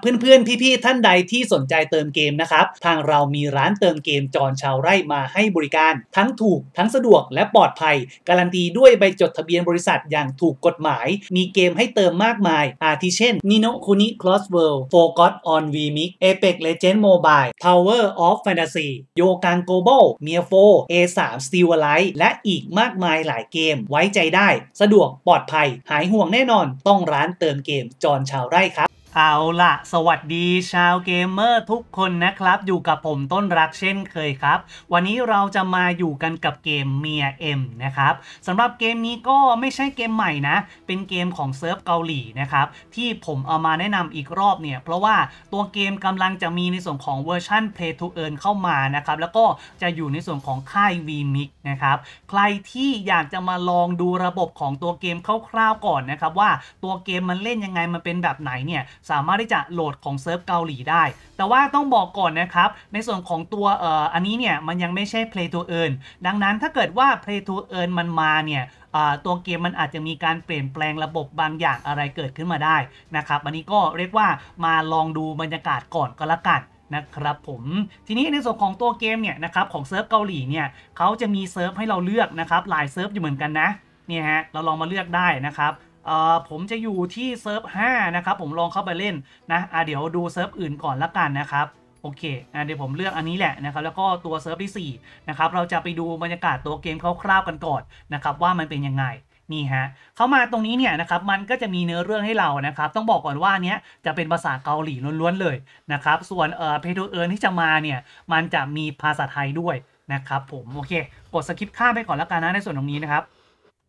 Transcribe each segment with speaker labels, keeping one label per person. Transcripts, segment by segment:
Speaker 1: เพื่อนๆ พี่ๆ ท่านใดที่สนใจเติมเกมนะครับ ทางเรามีร้านเติมเกมจอนชาวไร่มาให้บริการ ทั้งถูกทั้งสะดวกและปลอดภัย การันตีด้วยใบจดทะเบียนบริษัทอย่างถูกกฎหมาย มีเกมให้เติมมากมาย อาทิเช่น Nino Kuni Cross World Forgot on VMix Apex l e g e n d Mobile t o w e r of Fantasy โยก a n Global เมียโฟ A3 Steel Alive และอีกมากมายหลายเกม ไว้ใจได้ สะดวก ปลอดภัย หายห่วงแน่นอน ต้องร้านเติมเกมจอนชาวไร่ครับเอาล่ะสวัสดีชาวเกมเมอร์ทุกคนนะครับอยู่กับผมต้นรักเช่นเคยครับ วันนี้เราจะมาอยู่กันกับเกมเมียเอ็มนะครับสำหรับเกมนี้ก็ไม่ใช่เกมใหม่นะ เป็นเกมของเซิร์ฟเกาหลีนะครับ ที่ผมเอามาแนะนำอีกรอบเนี่ย เพราะว่าตัวเกมกำลังจะมีในส่วนของเวอร์ชัน Play to Earn เข้ามานะครับ แล้วก็จะอยู่ในส่วนของค่าย VMix นะครับใครที่อยากจะมาลองดูระบบของตัวเกมคร่าวๆก่อนนะครับว่าตัวเกมมันเล่นยังไงมันเป็นแบบไหนเนี่ยสามารถที่จะโหลดของเซิร์ฟเกาหลีได้ แต่ว่าต้องบอกก่อนนะครับ ในส่วนของตัวเอ่ออันนี้เนี่ย มันยังไม่ใช่ Play to Earn ดังนั้นถ้าเกิดว่า Play to Earn มันมาเนี่ย ตัวเกมมันอาจจะมีการเปลี่ยนแปลงระบบบางอย่างอะไรเกิดขึ้นมาได้นะครับ อันนี้ก็เรียกว่ามาลองดูบรรยากาศก่อนก็แล้วกันนะครับผม ทีนี้ในส่วนของตัวเกมเนี่ยนะครับของเซิร์ฟเกาหลีเนี่ยเขาจะมีเซิร์ฟให้เราเลือกนะครับหลายเซิร์ฟอยู่เหมือนกันนะ เนี่ยฮะเราลองมาเลือกได้นะครับผมจะอยู่ที่เซิร์ฟ5นะครับผมลองเข้าไปเล่นนะอ่ะเดี๋ยวดูเซิร์ฟอื่นก่อนละกันนะครับโอเคนะเดี๋ยวผมเลือกอันนี้แหละนะครับแล้วก็ตัวเซิร์ฟที่4นะครับเราจะไปดูบรรยากาศตัวเกมคร่าวๆ กันก่อนนะครับว่ามันเป็นยังไงนี่ฮะเข้ามาตรงนี้เนี่ยนะครับมันก็จะมีเนื้อเรื่องให้เรานะครับต้องบอกก่อนว่าเนี้ยจะเป็นภาษาเกาหลีล้วนๆเลยนะครับส่วนเอ่อเพทูเอิร์นที่จะมาเนี่ยมันจะมีภาษาไทยด้วยนะครับ ผมโอเค กดสกิปข้ามไปก่อนละกันนะในส่วนตรงนี้นะครับ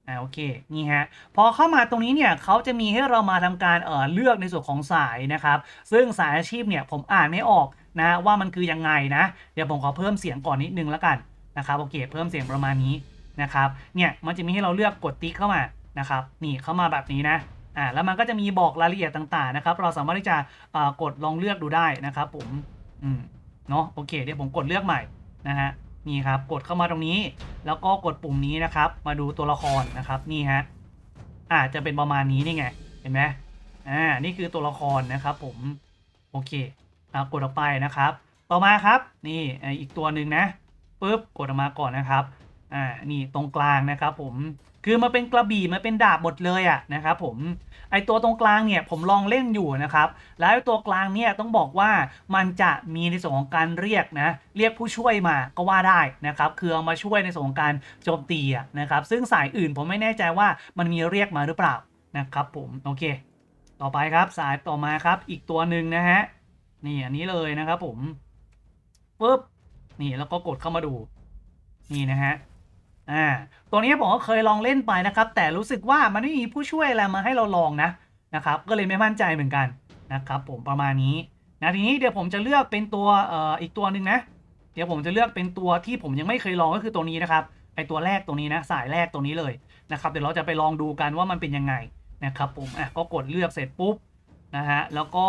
Speaker 1: อ่าโอเคนี่ฮะพอเข้ามาตรงนี้เนี่ยเขาจะมีให้เรามาทำการเอ่อเลือกในส่วนของสายนะครับ ซึ่งสายอาชีพเนี่ยผมอ่านไม่ออกนะ ว่ามันคือยังไงนะ เดี๋ยวผมขอเพิ่มเสียงก่อนนิดนึงแล้วกันนะครับโอเคเพิ่มเสียงประมาณนี้นะครับ เนี่ยมันจะมีให้เราเลือกกดติ๊กเข้ามานะครับ นี่เข้ามาแบบนี้นะอ่าแล้วมันก็จะมีบอกรายละเอียดต่าง ๆนะครับ เราสามารถที่จะเออ่กดลองเลือกดูได้นะครับผมอืมเนาะโอเค เดี๋ยวผมกดเลือกใหม่นะฮะนี่ครับ กดเข้ามาตรงนี้แล้วก็กดปุ่มนี้นะครับมาดูตัวละครนะครับนี่ฮะอ่าจะเป็นประมาณนี้นี่ไง เห็นไหมอ่านี่คือตัวละครนะครับผมโอเคอ่ักดออกไปนะครับ ต่อมาครับนี่อีกตัวหนึ่งนะปุ๊บ กดออกมาก่อนนะครับอ่านี่ตรงกลางนะครับผมคือมาเป็นกระบี่มาเป็นดาบหมดเลยอะนะครับ ผม ไอตัวตรงกลางเนี่ย ผมลองเล่นอยู่นะครับแล้วตัวกลางเนี่ยต้องบอกว่ามันจะมีในส่วนของการเรียกนะ เรียกผู้ช่วยมาก็ว่าได้นะครับคือเอามาช่วยในส่วนของการโจมตีนะครับ ซึ่งสายอื่นผมไม่แน่ใจว่ามันมีเรียกมาหรือเปล่านะครับผมโอเค ต่อไปครับสายต่อมาครับ อีกตัวหนึ่งนะฮะนี่อันนี้เลยนะครับ ผมปุ๊บนี่แล้วก็กดเข้ามาดู นี่นะฮะอ่าตัวนี้ผมก็เคยลองเล่นไปนะครับ แต่รู้สึกว่ามันไม่มีผู้ช่วยอะไรมาให้เราลองนะนะครับก็เลยไม่มั่นใจเหมือนกันนะครับผมประมาณนี้นะทีนี้เดี๋ยวผมจะเลือกเป็นตัวเอ่ออีกตัวหนึ่งนะเดี๋ยวผมจะเลือกเป็นตัวที่ผมยังไม่เคยลองก็คือตัวนี้นะครับไอตัวแรกตัวนี้นะสายแรกตัวนี้เลยนะครับเดี๋ยวเราจะไปลองดูกันว่ามันเป็นยังไงนะครับผมอ่ะก็กดเลือกเสร็จปุ๊บนะฮะแล้วก็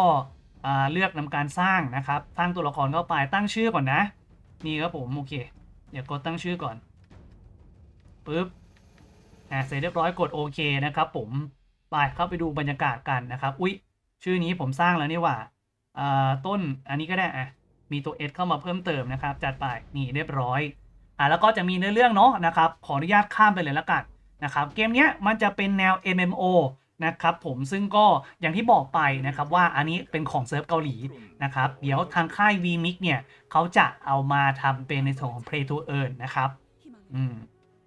Speaker 1: เลือกนำการสร้างนะครับสร้างตัวละครเข้าไปตั้งชื่อก่อนนะนี่ครับผมโอเค เดี๋ยวกดตั้งชื่อก่อนปึ๊บอ่าเสร็จเรียบร้อยกดโอเคนะครับ ผมไปเข้าไปดูบรรยากาศกันนะครับ อุ้ยชื่อนี้ผมสร้างแล้วนี่ว่าอ่ต้น อันนี้ก็ได้อ่ะมีตัว S เข้ามาเพิ่มเติมนะครับ จัดไปนี่เรียบร้อย อ่าแล้วก็จะมีเนื้อเรื่องเนาะนะครับ ขออนุญาตข้ามไปเลยละกันนะครับ เกมเนี้ยมันจะเป็นแนว MMO นะครับผม ซึ่งก็อย่างที่บอกไปนะครับ ว่าอันนี้เป็นของเซิร์ฟเกาหลีนะครับ เดี๋ยวทางค่าย VMix เนี่ยเขาจะเอามาทำเป็นในส่วนของ Play to Earn นะครับ อืม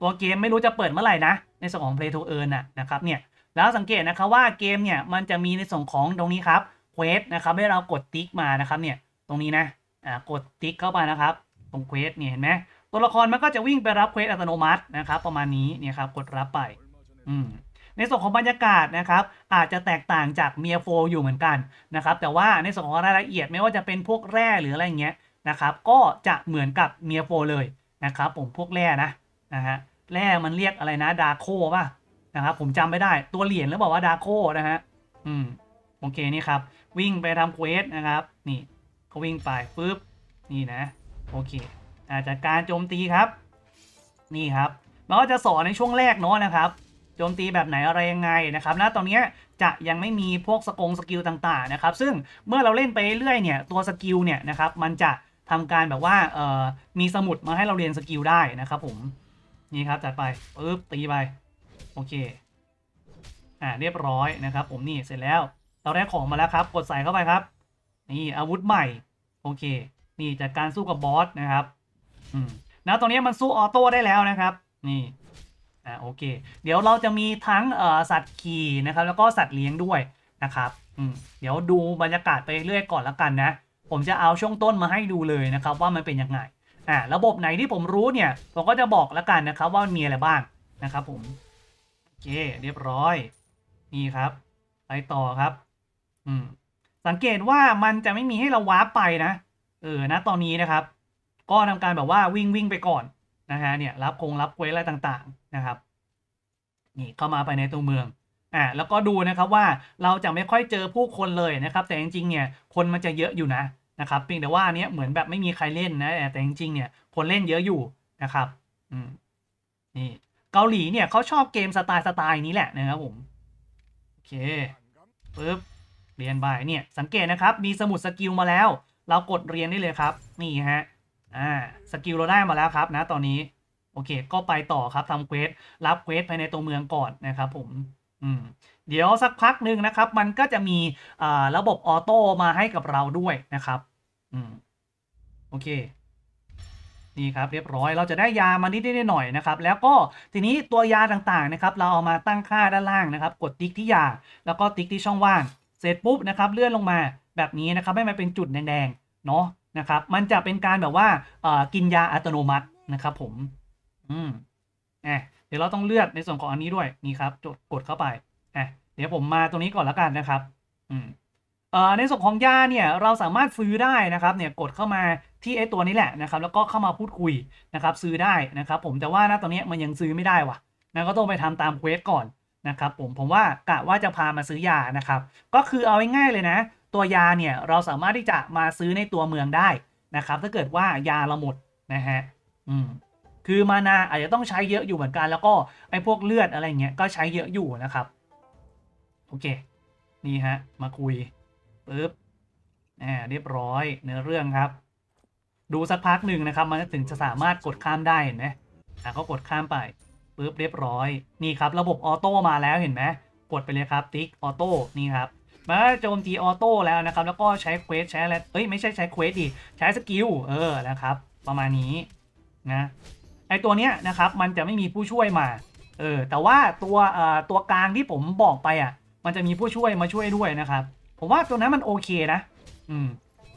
Speaker 1: ตัวเกมไม่รู้จะเปิดเมื่อไหร่นะในส่วนของ Play to Earn นะนะครับเนี่ยแล้วสังเกตนะครับว่าเกมเนี่ยมันจะมีในส่วนของตรงนี้ครับเควสนะครับให้เรากดติ๊กมานะครับเนี่ยตรงนี้นะอ่ากดติ๊กเข้าไปนะครับตรงเควสเนี่ยเห็นไหมตัวละครมันก็จะวิ่งไปรับเควสอัตโนมัตินะครับ ประมาณนี้เนี่ยครับกดรับไปอืมในส่วนของบรรยากาศนะครับอาจจะแตกต่างจากเมียโฟอยู่เหมือนกันนะครับแต่ว่าในส่วนของรายละเอียดไม่ว่าจะเป็นพวกแร่หรืออะไรเงี้ยนะครับก็จะเหมือนกับเมียโฟเลยนะครับผมพวกแร่นะนะฮะ แร่มันเรียกอะไรนะ ดาโคป่ะ นะครับ ผมจำไม่ได้ ตัวเหรียญแล้วบอกว่าดาโคนะฮะ อืม โอเคนี่ครับ วิ่งไปทำเควสนะครับ นี่เขาวิ่งไปปุ๊บ นี่นะ โอเค อาจจะการโจมตีครับ นี่ครับ มันก็จะสอนในช่วงแรกเนาะนะครับ โจมตีแบบไหนอะไรยังไงนะครับ ณ ตอนนี้จะยังไม่มีพวกสกงสกิลต่างๆนะครับ ซึ่งเมื่อเราเล่นไปเรื่อยเนี่ย ตัวสกิลเนี่ยนะครับ มันจะทำการแบบว่ามีสมุดมาให้เราเรียนสกิลได้นะครับ ผมนี่ครับจัดไปปึ๊บตีไปโอเคอ่าเรียบร้อยนะครับ ผมนี่เสร็จแล้วเราได้ของมาแล้วครับ กดใส่เข้าไปครับ นี่อาวุธใหม่ โอเคนี่จากการสู้กับบอสนะครับ อืมนะตอนนี้มันสู้ออโต้ได้แล้วนะครับนี่อ่าโอเค เดี๋ยวเราจะมีทั้งเอ่อสัตว์ขี่นะครับ แล้วก็สัตว์เลี้ยงด้วยนะครับ อืมเดี๋ยวดูบรรยากาศไปเรื่อยก่อนละกันนะผมจะเอาช่วงต้นมาให้ดูเลยนะครับว่ามันเป็นยังไงอ่าระบบไหนที่ผมรู้เนี่ยผมก็จะบอกแล้วกันนะครับ ว่ามีอะไรบ้างนะครับ ผมโอเคเรียบร้อยนี่ครับ ไปต่อครับ อืมสังเกตว่ามันจะไม่มีให้เราวาร์ปไปนะเออนะตอนนี้นะครับ ก็ทำการแบบว่าวิ่งวิ่งไปก่อนนะฮะเนี่ย รับคงรับเวสอะไรต่างๆ นะครับ นี่เข้ามาไปในตัวเมือง อ่าแล้วก็ดูนะครับ ว่าเราจะไม่ค่อยเจอผู้คนเลยนะครับ แต่จริงๆเนี่ย คนมันจะเยอะอยู่นะนะครับเพียงแต่ว่าอันนี้เหมือนแบบไม่มีใครเล่นนะแต่จริงๆเนี่ยคนเล่นเยอะอยู่นะครับนี่เกาหลีเนี่ยเขาชอบเกมสไตล์สไตล์นี้แหละนะครับผมโอเคปึ๊บเรียนไปเนี่ย สังเกตนะครับ มีสมุดสกิลมาแล้ว เรากดเรียนได้เลยครับนี่ฮะอ่าสกิลเราได้มาแล้วครับ นะตอนนี้ โอเค ก็ไปต่อครับทำเควสรับเควสภายในตัวเมืองก่อนนะครับ ผมเดี๋ยวสักพักหนึ่งนะครับ มันก็จะมีระบบออโต้มาให้กับเราด้วยนะครับอโอเค นี่ครับเรียบร้อยเราจะได้ยามานิดนิดหน่อยนะครับ แล้วก็ทีนี้ตัวยาต่างๆนะครับ เราเอามาตั้งค่าด้านล่างนะครับ กดติ๊กที่ยา แล้วก็ติ๊กที่ช่องว่าง เสร็จปุ๊บนะครับ เลื่อนลงมาแบบนี้นะครับให้มันเป็นจุดแดง ๆ เนาะนะครับ มันจะเป็นการแบบว่ากินยาอัตโนมัตินะครับ ผม อืมอ่ะเดี๋ยวเราต้องเลือกในส่วนของอันนี้ด้วยนี่ครับจดกดเข้าไปอ่ะเดี๋ยวผมมาตรงนี้ก่อนละกันนะครับอืมเออ่ในส่วนของยาเนี่ยเราสามารถซื้อได้นะครับ เนี่ยกดเข้ามาที่ไอตัวนี้แหละนะครับ แล้วก็เข้ามาพูดคุยนะครับ ซื้อได้นะครับ ผมแต่ว่าณตอนนี้มันยังซื้อไม่ได้วะนะก็ต้องไปทำตามเควสก่อนนะครับ ผมผมว่ากะว่าจะพามาซื้อยานะครับ ก็คือเอาง่ายๆเลยนะ ตัวยาเนี่ยเราสามารถที่จะมาซื้อในตัวเมืองได้นะครับ ถ้าเกิดว่ายาเราหมดนะฮะ อืมคือมานาอาจจะต้องใช้เยอะอยู่เหมือนกัน แล้วก็ไอ้พวกเลือดอะไรเงี้ยก็ใช้เยอะอยู่นะครับโอเค นี่ฮะมาคุยปึ๊บอ่าเรียบร้อย เนื้อเรื่องครับ ดูสักพักหนึ่งนะครับ มันถึงจะสามารถกดข้ามได้เห็นไหมอ่ะก็กดข้ามไปปึ๊บเรียบร้อยนี่ครับ ระบบออโต้มาแล้วเห็นไหมกดไปเลยครับติ๊กออโต้นี่ครับมาโจมตีออโต้แล้วนะครับแล้วก็ใช้เควสใช้อะไรเอ้ยไม่ใช่ใช้เควสดิใช้สกิลเออนะครับ ประมาณนี้นะไอตัวเนี้ยนะครับมันจะไม่มีผู้ช่วยมา เออแต่ว่าตัวเออ่ตัวกลางที่ผมบอกไปอ่ะ มันจะมีผู้ช่วยมาช่วยด้วยนะครับ ผมว่าตัวนั้นมันโอเคนะอืม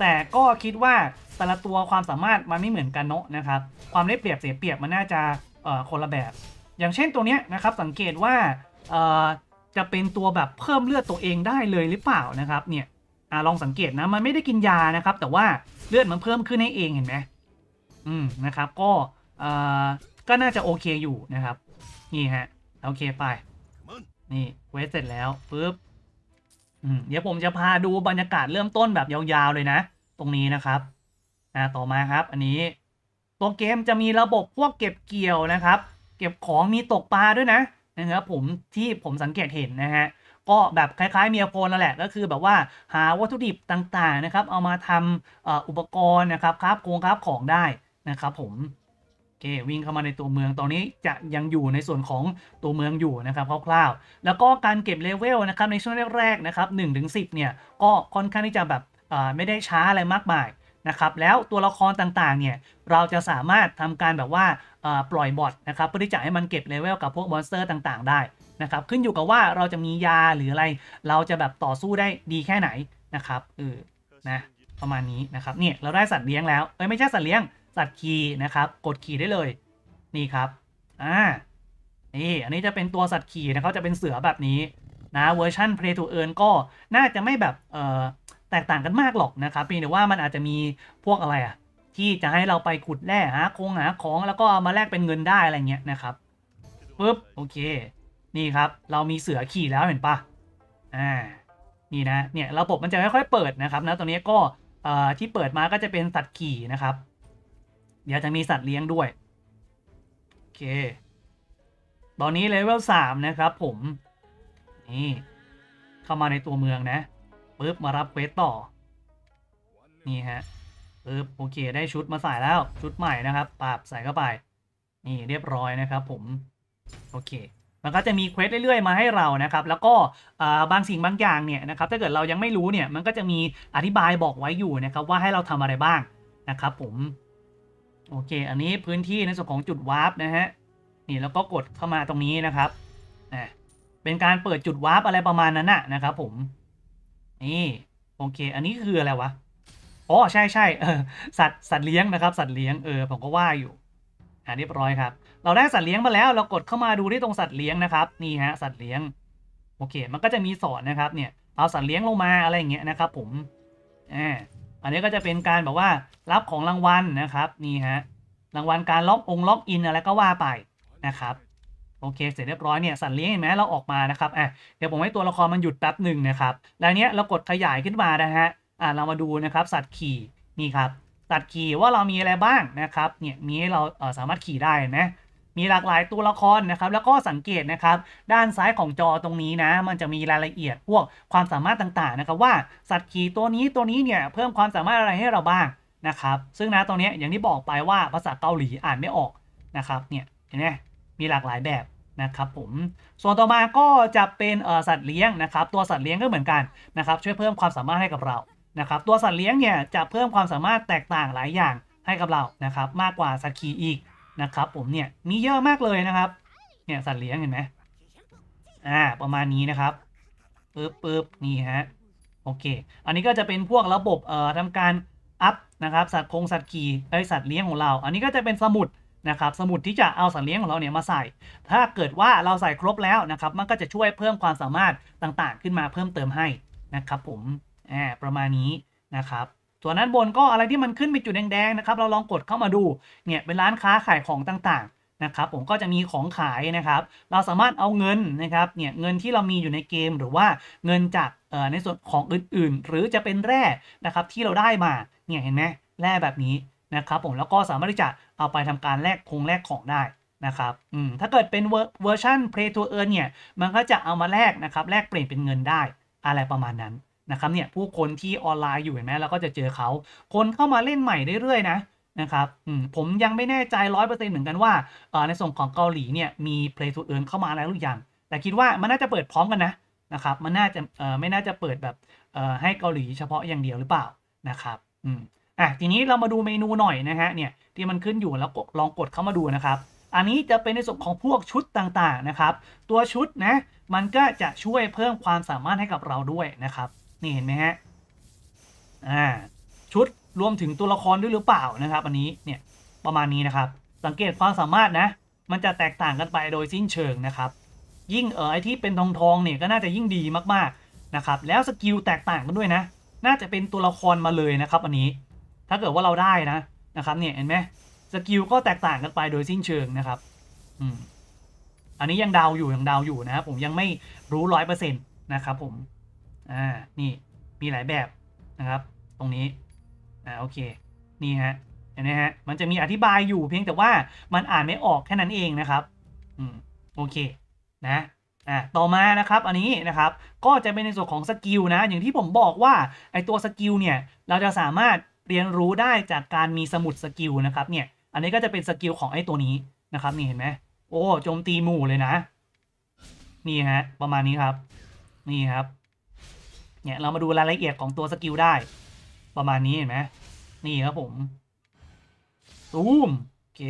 Speaker 1: แต่ก็คิดว่าแต่ละตัวความสามารถมันไม่เหมือนกันเนาะนะครับ ความได้เปรียบเสียเปรียบมันน่าจะเอ่อคนละแบบ อย่างเช่นตัวเนี้ยนะครับ สังเกตว่าเอ่อจะเป็นตัวแบบเพิ่มเลือดตัวเองได้เลยหรือเปล่านะครับ เนี่ยอ่าลองสังเกตนะมันไม่ได้กินยานะครับ แต่ว่าเลือดมันเพิ่มขึ้นให้เองเห็นไหมอืมนะครับ ก็ก็น่าจะโอเคอยู่นะครับ นี่ฮะโอเคไปนี่เวสเสร็จแล้วปุ๊บเดี๋ยวผมจะพาดูบรรยากาศเริ่มต้นแบบยาวๆเลยนะ ตรงนี้นะครับนะต่อมาครับ อันนี้ตัวเกมจะมีระบบพวกเก็บเกี่ยวนะครับ เก็บของมีตกปลาด้วยนะนะครับผมที่ผมสังเกตเห็นนะฮะก็แบบคล้ายๆเมียโฟนนั่นแหละก็คือแบบว่าหาวัตถุดิบต่างๆนะครับ เอามาทำอุปกรณ์นะครับครับโครงครับของได้นะครับ ผมเควิ่งเข้ามาในตัวเมืองตอนนี้จะยังอยู่ในส่วนของตัวเมืองอยู่นะครับ คร่าวๆแล้วก็การเก็บเลเวลนะครับ ในช่วงแรกๆนะครับหนึ่งถึงสิเนี่ยก็ค่อนข้างที่จะแบบไม่ได้ช้าอะไรมากมายนะครับแล้วตัวละครต่างๆเนี่ยเราจะสามารถทำการแบบว่าปล่อยบอทนะครับเพื่อที่จะให้มันเก็บเลเวลกับพวกมอนสเตอร์ต่างๆได้นะครับขึ้นอยู่กับว่าเราจะมียาหรืออะไรเราจะแบบต่อสู้ได้ดีแค่ไหนนะครับเออนะประมาณนี้นะครับเนี่ยเราได้สัตว์เลี้ยงแล้วเอ้ยไม่ใช่สัตว์เลี้ยงตัดคีย์นะครับ กดคีย์ได้เลย นี่ครับ อ่า นี่ อันนี้จะเป็นตัวสัตว์ขี่นะครับจะเป็นเสือแบบนี้ นะ เวอร์ชัน Play to Earn ก็ น่าจะไม่แบบ เอ่อ แตกต่างกันมากหรอกนะครับเพียงแต่ว่ามันอาจจะมีพวกอะไรอะที่จะให้เราไปขุดแร่หาคงหาของแล้วก็เอามาแลกเป็นเงินได้อะไรเงี้ยนะครับ ปึ๊บ โอเค นี่ครับ เรามีเสือขี่แล้วเห็นปะอ่า นี่นะ เนี่ยระบบมันจะค่อยๆเปิดนะครับนะตอนนี้ก็ เอ่อ ที่เปิดมาก็จะเป็นสัตว์ขี่นะครับเดี๋ยวจะมีสัตว์เลี้ยงด้วยโอเค ตอนนี้เลเวลสามนะครับ ผม นี่ เข้ามาในตัวเมืองนะปึ๊บมารับเควสต่อ นี่ฮะปึ๊บโอเค ได้ชุดมาใส่แล้วชุดใหม่นะครับ ปรับใส่เข้าไป นี่เรียบร้อยนะครับ ผม โอเค มันก็จะมีเควสเรื่อยๆมาให้เรานะครับ แล้วก็บางสิ่งบางอย่างเนี่ยนะครับถ้าเกิดเรายังไม่รู้เนี่ย มันก็จะมีอธิบายบอกไว้อยู่นะครับ ว่าให้เราทำอะไรบ้างนะครับผมโอเค อันนี้พื้นที่ในส่วนของจุดวาร์ปนะฮะ นี่แล้วก็กดเข้ามาตรงนี้นะครับนะเป็นการเปิดจุดวาร์ปอะไรประมาณนั้นน่ะนะครับ ผม นี่ โอเค อันนี้คืออะไรวะ อ๋อ ใช่ใช่เออสัตว์สัตว์เลี้ยงนะครับ สัตว์เลี้ยง เออ ผมก็ว่าอยู่อ่าเรียบร้อยครับ เราได้สัตว์เลี้ยงมาแล้ว เรากดเข้ามาดูที่ตรงสัตว์เลี้ยงนะครับ นี่ฮะ สัตว์เลี้ยง โอเค มันก็จะมีสอนนะครับ เนี่ย เอาสัตว์เลี้ยงลงมาอะไรอย่างเงี้ยนะครับผมอ่าอันนี้ก็จะเป็นการแบบว่ารับของรางวัลนะครับนี่ฮะรางวัลการล็อกองล็อกอินอะไรก็ว่าไปนะครับโอเค เสร็จเรียบร้อยเนี่ยสัตว์เลี้ยงเห็นไหมเราออกมานะครับอ่ะเดี๋ยวผมให้ตัวละครมันหยุดแป๊บหนึ่งนะครับแล้วเนี้ยเรากดขยายขึ้นมานะฮะอ่ะเรามาดูนะครับสัตว์ขี่นี่ครับสัตว์ขี่ว่าเรามีอะไรบ้างนะครับเนี่ยมีให้เราเสามารถขี่ได้นะมีหลากหลายตัวละครนะครับ แล้วก็สังเกตนะครับด้านซ้ายของจอตรงนี้นะ มันจะมีรายละเอียดพวกความสามารถต่างๆนะครับว่าสัตว์ขี่ตัวนี้ตัวนี้เนี่ยเพิ่มความสามารถอะไรให้เราบ้างนะครับซึ่งนะตรงนี้อย่างที่บอกไปว่าภาษาเกาหลีอ่านไม่ออกนะครับเนี่ยเห็นไหมมีหลากหลายแบบนะครับผม ส่วนต่อมาก็จะเป็นสัตว์เลี้ยงนะครับตัวสัตว์เลี้ยงก็เหมือนกันนะครับ ช่วยเพิ่มความสามารถให้กับเรานะครับ ตัวสัตว์เลี้ยงเนี่ยจะเพิ่มความสามารถแตกต่างหลายอย่างให้กับเรานะครับมากกว่าสัตว์ขี่อีกนะครับผมเนี่ยมีเยอะมากเลยนะครับเนี่ยสัตว์เลี้ยงเห็นไหมอ่าประมาณนี้นะครับปึ๊บปึ๊บนี่ฮะโอเค อันนี้ก็จะเป็นพวกระบบ เอ่อทำการอัพนะครับ สัตว์คงสัตว์ขี่ไอสัตว์เลี้ยงของเรา อันนี้ก็จะเป็นสมุดนะครับ สมุดที่จะเอาสัตว์เลี้ยงของเราเนี่ยมาใส่ ถ้าเกิดว่าเราใส่ครบแล้วนะครับมันก็จะช่วยเพิ่มความสามารถต่างๆ ขึ้นมาเพิ่มเติมให้นะครับผมอ่าประมาณนี้นะครับส่วนด้านบนก็อะไรที่มันขึ้นเป็นจุดแดงๆนะครับ เราลองกดเข้ามาดู เนี่ยเป็นร้านค้าขายของต่าง ๆนะครับ ผมก็จะมีของขายนะครับ เราสามารถเอาเงินนะครับเนี่ยเงินที่เรามีอยู่ในเกมหรือว่าเงินจากในส่วนของอื่น ๆ หรือจะเป็นแร่นะครับที่เราได้มา เนี่ยเห็นไหมแร่แบบนี้นะครับผมแล้วก็สามารถที่จะเอาไปทำการแลกคงแลกของได้นะครับ อืมถ้าเกิดเป็นเวอร์ชัน Play to Earn เนี่ยมันก็จะเอามาแลกนะครับแลกเปลี่ยนเป็นเงินได้อะไรประมาณนั้นนะครับเนี่ยผู้คนที่ออนไลน์อยู่เห็นไหมเราก็จะเจอเขาคนเข้ามาเล่นใหม่เรื่อยๆนะนะครับผมยังไม่แน่ใจร้อยเปอร์เซ็นต์เหมือนกันว่า ในส่งของเกาหลีเนี่ยมี Play to Earn เข้ามาแล้วหรือยังแต่คิดว่ามันน่าจะเปิดพร้อมกันนะนะครับมันน่าจะไม่น่าจะเปิดแบบให้เกาหลีเฉพาะอย่างเดียวหรือเปล่านะครับอืมอ่ะทีนี้เรามาดูเมนูหน่อยนะฮะเนี่ยที่มันขึ้นอยู่แล้วลองกดเข้ามาดูนะครับ อันนี้จะเป็นในส่วนของพวกชุดต่างๆนะครับ ตัวชุดนะมันก็จะช่วยเพิ่มความสามารถให้กับเราด้วยนะครับนี่เห็นไหมฮะ อ่า ชุดรวมถึงตัวละครด้วยหรือเปล่านะครับ อันนี้ เนี่ย ประมาณนี้นะครับ สังเกตความสามารถนะ มันจะแตกต่างกันไปโดยสิ้นเชิงนะครับ ยิ่ง เออไอที่เป็นทองทองเนี่ย ก็น่าจะยิ่งดีมากๆนะครับ แล้วสกิลแตกต่างกันด้วยนะ น่าจะเป็นตัวละครมาเลยนะครับ อันนี้ ถ้าเกิดว่าเราได้นะ นะครับ เนี่ย เห็นไหมสกิลก็แตกต่างกันไปโดยสิ้นเชิงนะครับ อืม อันนี้ยังดาวอยู่ยังดาวอยู่นะครับผมยังไม่รู้ร้อยเปอร์เซ็นต์นะครับ ผมอ่า นี่ มีหลายแบบนะครับ ตรงนี้ อ่า โอเค นี่ฮะ เห็นไหมฮะ มันจะมีอธิบายอยู่เพียงแต่ว่า มันอ่านไม่ออกแค่นั้นเองนะครับ อืม โอเค นะ อ่า ต่อมา นะครับ อันนี้ นะครับ ก็จะเป็นในส่วนของสกิลนะ อย่างที่ผมบอกว่า ไอตัวสกิลเนี่ย เราจะสามารถเรียนรู้ได้จากการมีสมุดสกิลนะครับ เนี่ย อันนี้ก็จะเป็นสกิลของไอตัวนี้นะครับ นี่เห็นไหม โอ้ โจมตีหมู่เลยนะ นี่ฮะ ประมาณนี้ครับ นี่ครับเนี่ยเรามาดูรายละเอียดของตัวสกิลได้ ประมาณนี้เห็นไหมนี่ครับผมซูมโอเค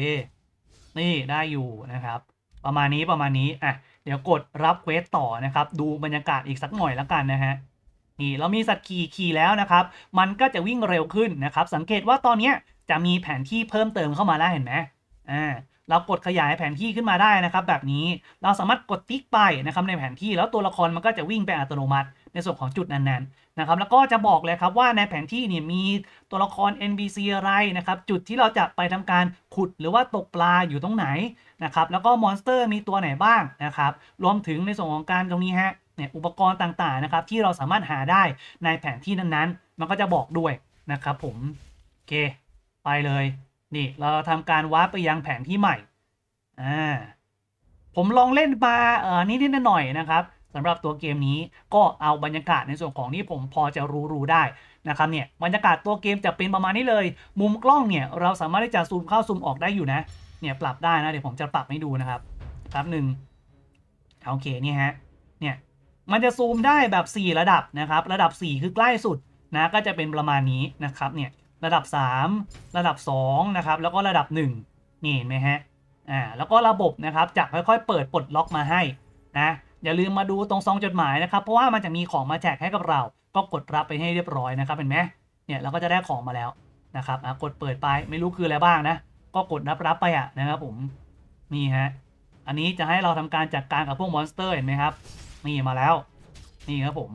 Speaker 1: นี่ได้อยู่นะครับ ประมาณนี้ประมาณนี้อ่ะเดี๋ยวกดรับเควสต่อนะครับดูบรรยากาศอีกสักหน่อยแล้วกันนะฮะนี่เรามีสัตว์ขี่ขี่แล้วนะครับมันก็จะวิ่งเร็วขึ้นนะครับ สังเกตว่าตอนนี้จะมีแผนที่เพิ่มเติมเข้ามาแล้วเห็นไหมอ่าเรากดขยายแผนที่ขึ้นมาได้นะครับ แบบนี้เราสามารถกดติ๊กไปนะครับในแผนที่แล้วตัวละครมันก็จะวิ่งไปอัตโนมัติในส่วนของจุดนั้นๆ นะครับ แล้วก็จะบอกเลยครับว่าในแผนที่เนี่ยมีตัวละคร NBC อะไรนะครับ จุดที่เราจะไปทำการขุดหรือว่าตกปลาอยู่ตรงไหนนะครับ แล้วก็มอนสเตอร์มีตัวไหนบ้างนะครับ รวมถึงในส่วนของการตรงนี้ฮะเนี่ยอุปกรณ์ต่างๆนะครับ ที่เราสามารถหาได้ในแผนที่นั้นๆมันก็จะบอกด้วยนะครับ ผมโอเค ไปเลย นี่เราทำการวาร์ปไปยังแผนที่ใหม่อ่าผมลองเล่นมาเอ่อนิดๆหน่อยๆนะครับสำหรับตัวเกมนี้ก็เอาบรรยากาศในส่วนของนี่ผมพอจะรู้รู้ได้นะครับเนี่ย บรรยากาศตัวเกมจะเป็นประมาณนี้เลย มุมกล้องเนี่ย เราสามารถที่จะซูมเข้าซูมออกได้อยู่นะ เนี่ยปรับได้นะเดี๋ยวผมจะปรับให้ดูนะครับครับหนึ่งโอเคนี่ฮะเนี่ยมันจะซูมได้แบบ 4 ระดับนะครับ ระดับ 4 คือใกล้สุดนะก็จะเป็นประมาณนี้นะครับ เนี่ยระดับ 3 ระดับ2นะครับแล้วก็ระดับ1นี่เห็นไหมฮะอ่าแล้วก็ระบบนะครับ จะค่อย ๆ เปิดปลดล็อกมาให้นะอย่าลืมมาดูตรงซองจดหมายนะครับ เพราะว่ามันจะมีของมาแจกให้กับเรา ก็กดรับไปให้เรียบร้อยนะครับ เห็นไหมเนี่ยเราก็จะได้ของมาแล้วนะครับกดเปิดไปไม่รู้คืออะไรบ้างนะ ก็กดรับรับไปอ่ะนะครับผมนี่ฮะอันนี้จะให้เราทำการจัดการกับพวกมอนสเตอร์เห็นไหมครับนี่มาแล้ว นี่ครับผม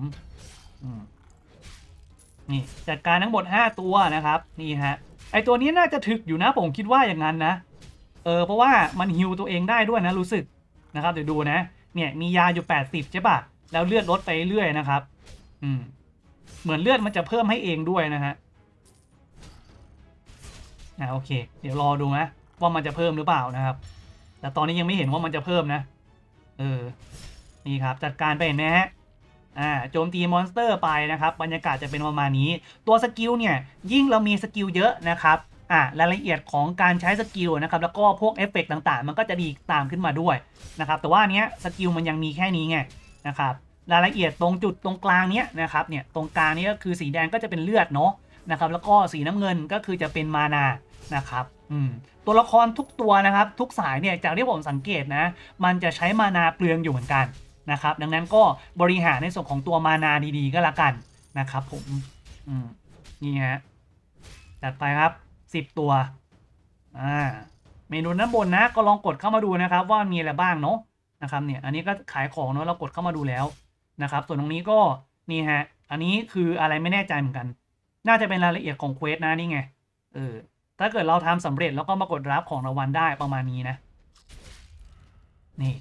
Speaker 1: นี่จัดการทั้งหมด5ตัวนะครับนี่ฮะ ไอตัวนี้น่าจะถึกอยู่นะ ผมคิดว่าอย่างนั้นนะ เออเพราะว่ามันฮิวตัวเองได้ด้วยนะ รู้สึกนะครับเดี๋ยวดูนะเนี่ยมียาอยู่แปดสิบใช่ปะแล้วเลือดลดไปเรื่อยนะครับ อืม เหมือนเลือดมันจะเพิ่มให้เองด้วยนะฮะอ่าโอเค เดี๋ยวรอดูนะว่ามันจะเพิ่มหรือเปล่านะครับ แต่ตอนนี้ยังไม่เห็นว่ามันจะเพิ่มนะ เออ นี่ครับ จัดการไปเห็นไหมฮะ อ่าโจมตีมอนสเตอร์ไปนะครับบรรยากาศจะเป็นประมาณนี้ ตัวสกิลเนี่ยยิ่งเรามีสกิลเยอะนะครับอ่ะรายละเอียดของการใช้สกิลนะครับ แล้วก็พวกเอฟเฟกต่าง ๆ มันก็จะดีตามขึ้นมาด้วยนะครับ แต่ว่าเนี้ยสกิลมันยังมีแค่นี้ไงนะครับ รายละเอียดตรงจุดตรงกลางเนี้ยนะครับเนี่ยตรงกลางนี้ก็คือสีแดงก็จะเป็นเลือดเนาะนะครับ แล้วก็สีน้ำเงินก็คือจะเป็นมานานะครับ อืมตัวละครทุกตัวนะครับ ทุกสายเนี่ยจากที่ผม สังเกตนะ มันจะใช้มานาเปลืองอยู่เหมือนกันนะครับ ดังนั้นก็บริหารในส่วนของตัวมานาดีๆ ก็แล้วกันนะครับ ผมนี่ฮะจัดไปครับสิบตัวอ่าเมนูนั้นบนนะก็ลองกดเข้ามาดูนะครับ ว่ามีอะไรบ้างเนาะนะครับ เนี่ยอันนี้ก็ขายของเนาะเรากดเข้ามาดูแล้วนะครับส่วนตรงนี้ก็นี่ฮะอันนี้คืออะไรไม่แน่ใจเหมือนกัน น่าจะเป็นรายละเอียดของเควสนะนี่ไงเออถ้าเกิดเราทำสำเร็จแล้วก็มากดรับของรางวัลได้ประมาณนี้นะนี่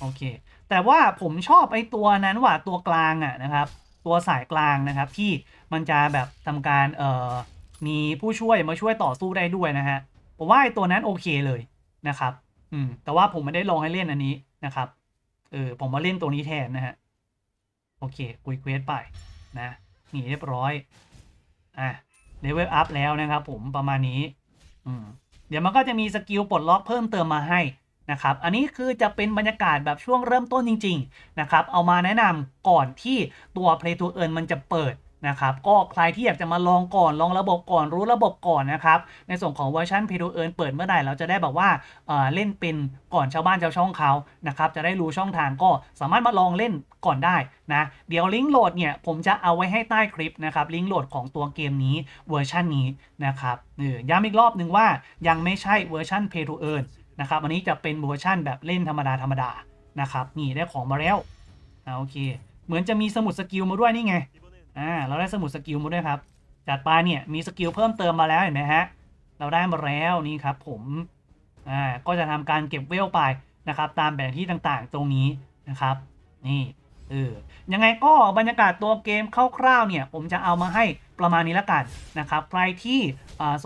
Speaker 1: โอเค แต่ว่าผมชอบไอ้ตัวนั้นว่าตัวกลางอะนะครับ ตัวสายกลางนะครับ ที่มันจะแบบทำการเอ่อมีผู้ช่วยมาช่วยต่อสู้ได้ด้วยนะฮะผมว่าไอตัวนั้นโอเคเลยนะครับ อืม แต่ว่าผมไม่ได้ลองให้เล่นอันนี้นะครับ เออ ผมมาเล่นตัวนี้แทนนะฮะ โอเคคุยเควสไปนะหนีเรียบร้อย อ่ะ เลเวลอัพแล้วนะครับผมประมาณนี้ อืม เดี๋ยวมันก็จะมีสกิลปลดล็อกเพิ่มเติมมาให้นะครับ อันนี้คือจะเป็นบรรยากาศแบบช่วงเริ่มต้นจริง ๆ นะครับ เอามาแนะนำก่อนที่ตัว Play to Earn มันจะเปิดนะครับ ก็ใครที่อยากจะมาลองก่อน ลองระบบก่อนรู้ระบบก่อนนะครับ ในส่วนของเวอร์ชันพดูเอิร์นเปิดเมื่อไหร่ เราจะได้แบบว่าเเล่นเป็นก่อนชาวบ้านชาวช่องเขา นะครับ จะได้รู้ช่องทางก็สามารถมาลองเล่นก่อนได้นะ เดี๋ยวลิงก์โหลดเนี่ย ผมจะเอาไว้ให้ใต้คลิปนะครับ ลิงก์โหลดของตัวเกมนี้เวอร์ชันนี้นะครับย้ำอีกรอบหนึ่งว่ายังไม่ใช่เวอร์ชันเพ y ูเอิ r n นะครับอันนี้จะเป็นเวอร์ชันแบบเล่นธรรมดาธรรมดานะครับ นี่ได้ของมาแล้วโอเค เหมือนจะมีสมุดสกิลมาด้วยนี่ไง่าเราได้สมุดสกิลมาด้วยครับจัดไปเนี่ยมีสกิลเพิ่มเติมมาแล้วเห็นไหมฮะเราได้มาแล้วนี่ครับผมอ่าก็จะทำการเก็บเวลไปนะครับตามแบบที่ต่างๆตรงนี้นะครับนี่เออยังไงก็บรรยากาศตัวเกมคร่าวๆเนี่ยผมจะเอามาให้ประมาณนี้ละกันนะครับใครที่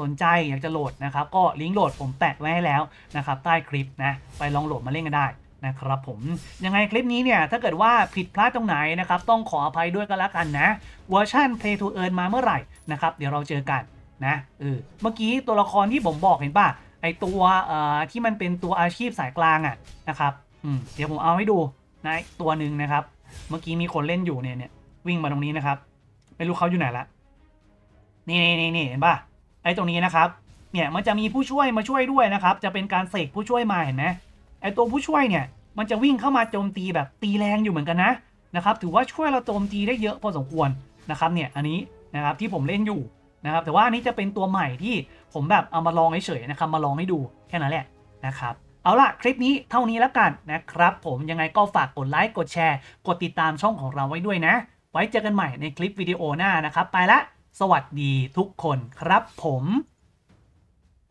Speaker 1: สนใจอยากจะโหลดนะครับก็ลิงก์โหลดผมแปะไว้ให้แล้วนะครับใต้คลิปนะไปลองโหลดมาเล่นกันได้นะครับผมยังไงคลิปนี้เนี่ย ถ้าเกิดว่าผิดพลาดตรงไหนนะครับ ต้องขออภัยด้วยก็แล้วกันนะเวอร์ชัน Play to Earn มาเมื่อไหร่นะครับ เดี๋ยวเราเจอกันนะเออเมื่อกี้ตัวละครที่ผมบอกเห็นป่ะไอตัวเอ่อที่มันเป็นตัวอาชีพสายกลางอ่ะนะครับ อืมเดี๋ยวผมเอาให้ดูนะตัวหนึ่งนะครับ เมื่อกี้มีคนเล่นอยู่เนี่ยเนี่ยวิ่งมาตรงนี้นะครับไม่รู้เขาอยู่ไหนละนี่นี่นี่เห็นป่ะไอตรงนี้นะครับ เนี่ยมันจะมีผู้ช่วยมาช่วยด้วยนะครับ จะเป็นการเสกผู้ช่วยมาเห็นไหมไอตัวผู้ช่วยเนี่ยมันจะวิ่งเข้ามาโจมตีแบบตีแรงอยู่เหมือนกันนะนะครับถือว่าช่วยเราโจมตีได้เยอะพอสมควรนะครับเนี่ยอันนี้นะครับที่ผมเล่นอยู่นะครับแต่ว่าอันนี้จะเป็นตัวใหม่ที่ผมแบบเอามาลองเฉยๆนะครับมาลองให้ดูแค่นั้นแหละนะครับเอาล่ะคลิปนี้เท่านี้แล้วกันนะครับผมยังไงก็ฝากกดไลค์กดแชร์กดติดตามช่องของเราไว้ด้วยนะ ไว้เจอกันใหม่ในคลิปวิดีโอหน้านะครับไปละสวัสดีทุกคนครับ ผม